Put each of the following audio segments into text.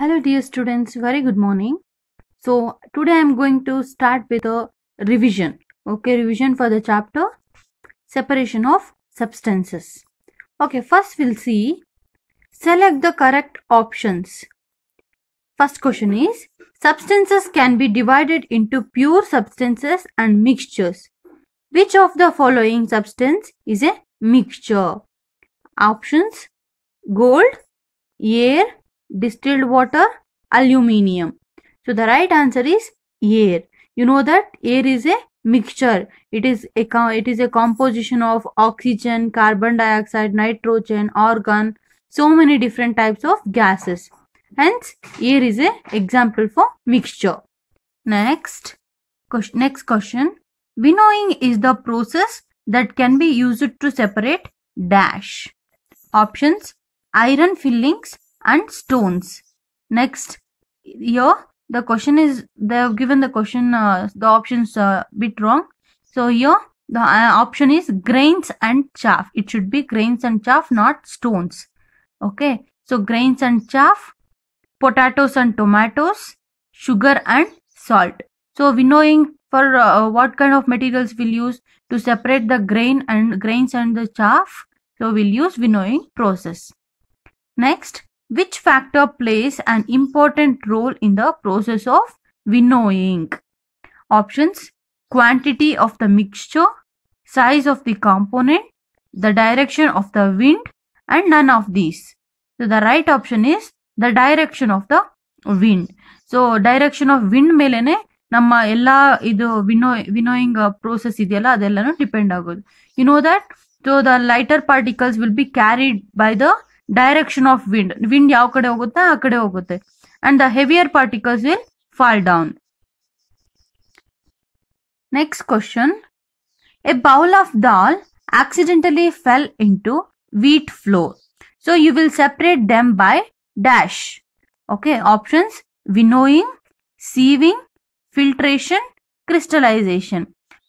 hello dear students very good morning so today i'm going to start with a revision okay revision for the chapter separation of substances okay first we'll see select the correct options first question is substances can be divided into pure substances and mixtures which of the following substance is a mixture options gold air distilled water, aluminium. So the right answer is air. You know that air is a mixture. It is a it is a composition of oxygen, carbon dioxide, nitrogen, argon, so many different types of gases. Hence, air is a example for mixture. Next, question, next question. Winnowing is the process that can be used to separate dash. Options, iron fillings, and stones. Next, here the question is they have given the question uh, the options a uh, bit wrong. So here the uh, option is grains and chaff. It should be grains and chaff, not stones. Okay. So grains and chaff, potatoes and tomatoes, sugar and salt. So winnowing for uh, what kind of materials we'll use to separate the grain and grains and the chaff. So we'll use winnowing process. Next, which factor plays an important role in the process of winnowing? Options quantity of the mixture, size of the component, the direction of the wind and none of these. So the right option is the direction of the wind. So direction of wind ಮೇಲೆನೆ ನಮ್ಮ ಎಲ್ಲ ಇದು ವಿನೋ winnowing process ಇದೆಯಲ್ಲ ಅದೆಲ್ಲನೂ depend ಆಗೋದು You know that? So the lighter particles will be carried by the Direction of wind. Wind ಯಾವ kade ಹೋಗುತ್ತೆ ಆ ಕಡೆ ಹೋಗುತ್ತೆ and the heavier particles will fall down next question a bowl of dal accidentally fell wheat flour. So you will separate them by dash. Okay, options winnowing, sieving, filtration, crystallization.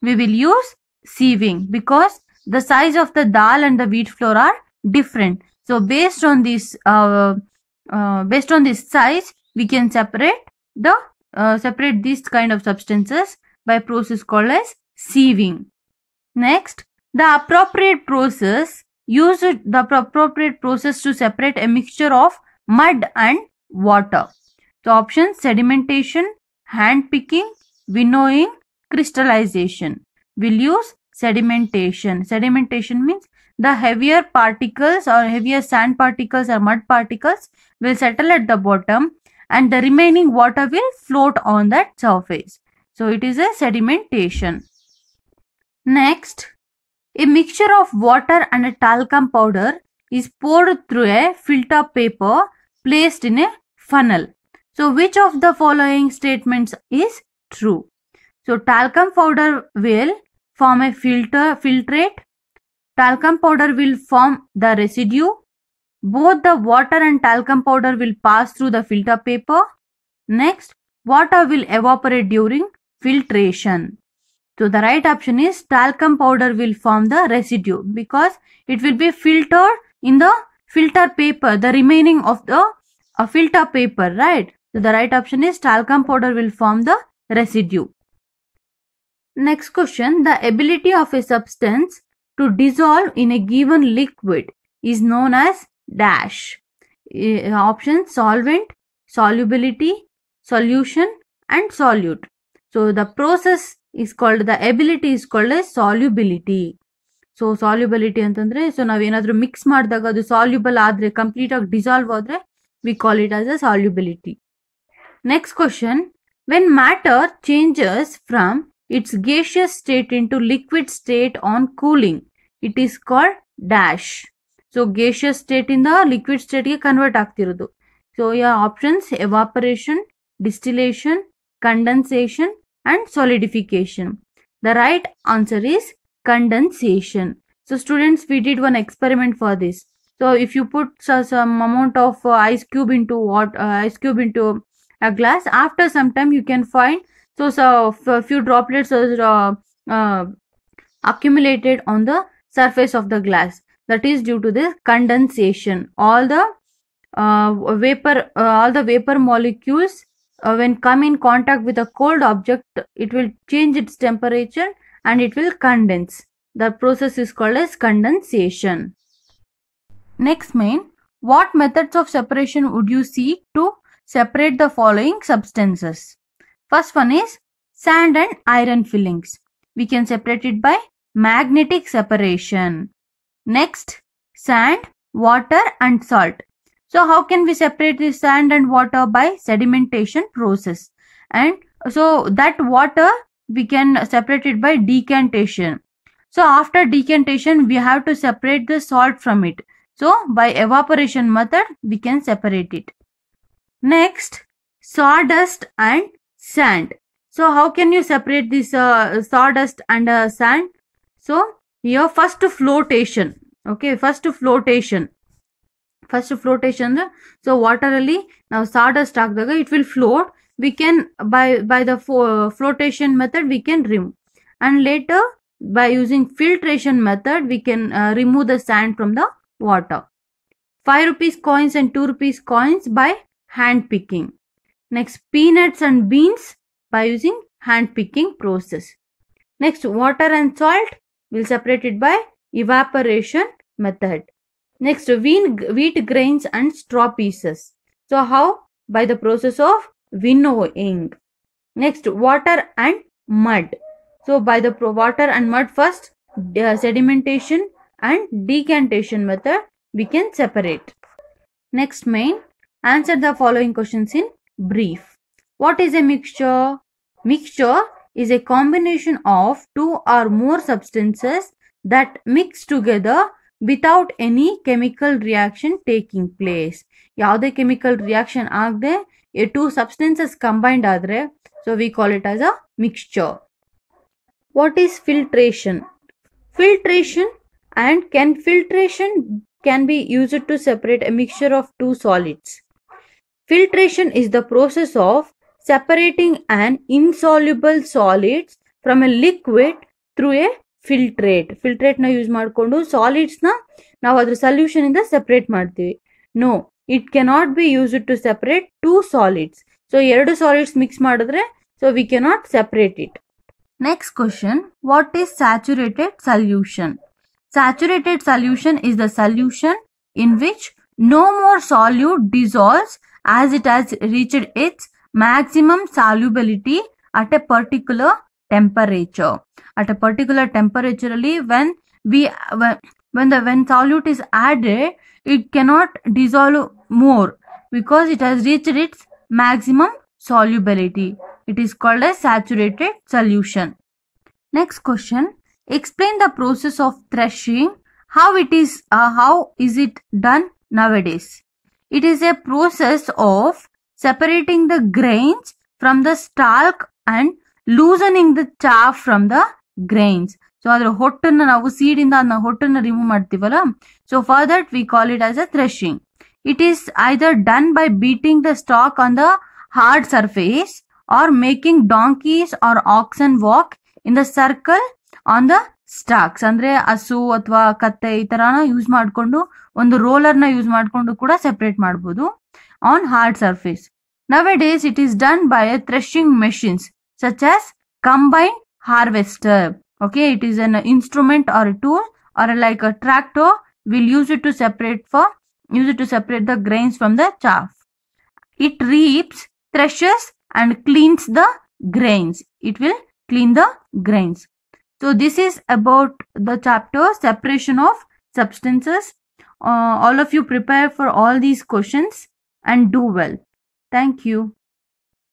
We will use sieving because the size of the dal and the wheat flour are different. So based on this, uh, uh, based on this size, we can separate the uh, separate these kind of substances by process called as sieving. Next, the appropriate process use the appropriate process to separate a mixture of mud and water. So options sedimentation, hand picking, winnowing, crystallization. We'll use sedimentation. Sedimentation means the heavier particles or heavier sand particles or mud particles will settle at the bottom and the remaining water will float on that surface. So it is a sedimentation. Next, a mixture of water and a talcum powder is poured through a filter paper placed in a funnel. So which of the following statements is true? So talcum powder will form a filter filtrate Talcum powder will form the residue. Both the water and talcum powder will pass through the filter paper. Next, water will evaporate during filtration. So the right option is talcum powder will form the residue because it will be filtered in the filter paper, the remaining of the a uh, filter paper, right? So the right option is talcum powder will form the residue. Next question, the ability of a substance to dissolve in a given liquid is known as dash. Options solvent, solubility, solution and solute. So the process is called the ability is called as solubility. So solubility and then antandre so now enadru mix maadidaga adu soluble adre complete aag dissolve adre we call it as a solubility. Next question when matter changes from its gaseous state into liquid state on cooling it is called dash. So gaseous state in the liquid state convert aagthirudu. So your options evaporation, distillation, condensation and solidification. The right answer is condensation. So students we did one experiment for this. So if you put some amount of uh, ice cube into water, uh, ice cube into a glass after some time you can find so, a few droplets are uh, accumulated on the surface of the glass that is due to the condensation all the uh, vapor uh, all the vapor molecules uh, when come in contact with a cold object it will change its temperature and it will condense the process is called as condensation next main what methods of separation would you seek to separate the following substances first one is sand and iron fillings we can separate it by magnetic separation. Next, sand, water and salt. So how can we separate the sand and water by sedimentation process? And so that water we can separate it by decantation. So after decantation we have to separate the salt from it. So by evaporation method we can separate it. Next sawdust and sand. So how can you separate this uh, sawdust and uh, sand? So here first flotation. Okay, first flotation. First flotation. So water ali now sawdust the it will float. We can by by the flotation method we can remove. And later by using filtration method we can uh, remove the sand from the water. 5 rupees coins and 2 rupees coins by hand picking. Next peanuts and beans by using hand picking process. Next water and salt We'll separate it by evaporation method. Next, wheat, wheat grains and straw pieces. So how? By the process of winnowing. Next, water and mud. So by the water and mud first, uh, sedimentation and decantation method we can separate. Next main, answer the following questions in brief. What is a mixture? Mixture is a combination of two or more substances that mix together without any chemical reaction taking place. the chemical reaction agde, a two substances combined adre, so we call it as a mixture. What is filtration? Filtration and can filtration can be used to separate a mixture of two solids. Filtration is the process of separating an insoluble solid from a liquid through a filtrate filtrate na use maadkondu solids na now adra solution in the separate marde. no it cannot be used to separate two solids so eradu solids mix maadidre so we cannot separate it next question what is saturated solution saturated solution is the solution in which no more solute dissolves as it has reached its maximum solubility at a particular temperature. At a particular temperature when we when the when solute is added, it cannot dissolve more because it has reached its maximum solubility. It is called a saturated solution. Next question: Explain the process of threshing. How it is? Uh, how is it done nowadays? It is a process of separating the grains from the stalk and loosening the chaff from the grains so ಅದ್ರ ಹೊಟ್ಟನ್ನ ನಾವು ಸೀಡಿಂದ ಅದನ್ನ ಹೊಟ್ಟನ್ನ remove ಮಾಡ್ತೀವಲ್ಲ so for that we call it as a threshing it is either done by beating the stalk on the hard surface or making donkeys or oxen walk in the circle on the stalks ಅಂದ್ರೆ ಹಸು ಅಥವಾ ಕತ್ತೆ ಈ ತರನ use ಮಾಡಿಕೊಂಡು ಒಂದು ರೋಲರ್ನ use ಮಾಡಿಕೊಂಡು ಕೂಡ ಸೆಪರೇಟ್ ಮಾಡ್ಬೋದು on hard surface. Nowadays, it is done by a threshing machines such as combine harvester. Okay, it is an instrument or a tool or like a tractor. We'll use it to separate for use it to separate the grains from the chaff. It reaps, threshes and cleans the grains. It will clean the grains. So this is about the chapter separation of substances. Uh, all of you prepare for all these questions and do well. Thank you.